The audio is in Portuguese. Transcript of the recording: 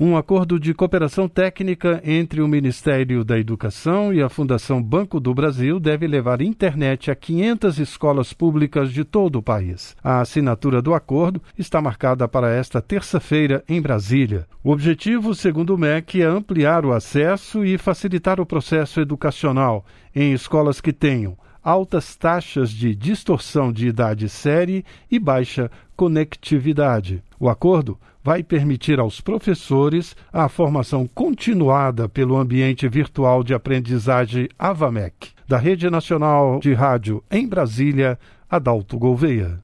um acordo de cooperação técnica entre o Ministério da Educação e a Fundação Banco do Brasil deve levar internet a 500 escolas públicas de todo o país. A assinatura do acordo está marcada para esta terça-feira em Brasília. O objetivo, segundo o MEC, é ampliar o acesso e facilitar o processo educacional em escolas que tenham altas taxas de distorção de idade-série e baixa conectividade. O acordo vai permitir aos professores a formação continuada pelo ambiente virtual de aprendizagem AVAMEC. Da Rede Nacional de Rádio em Brasília, Adalto Gouveia.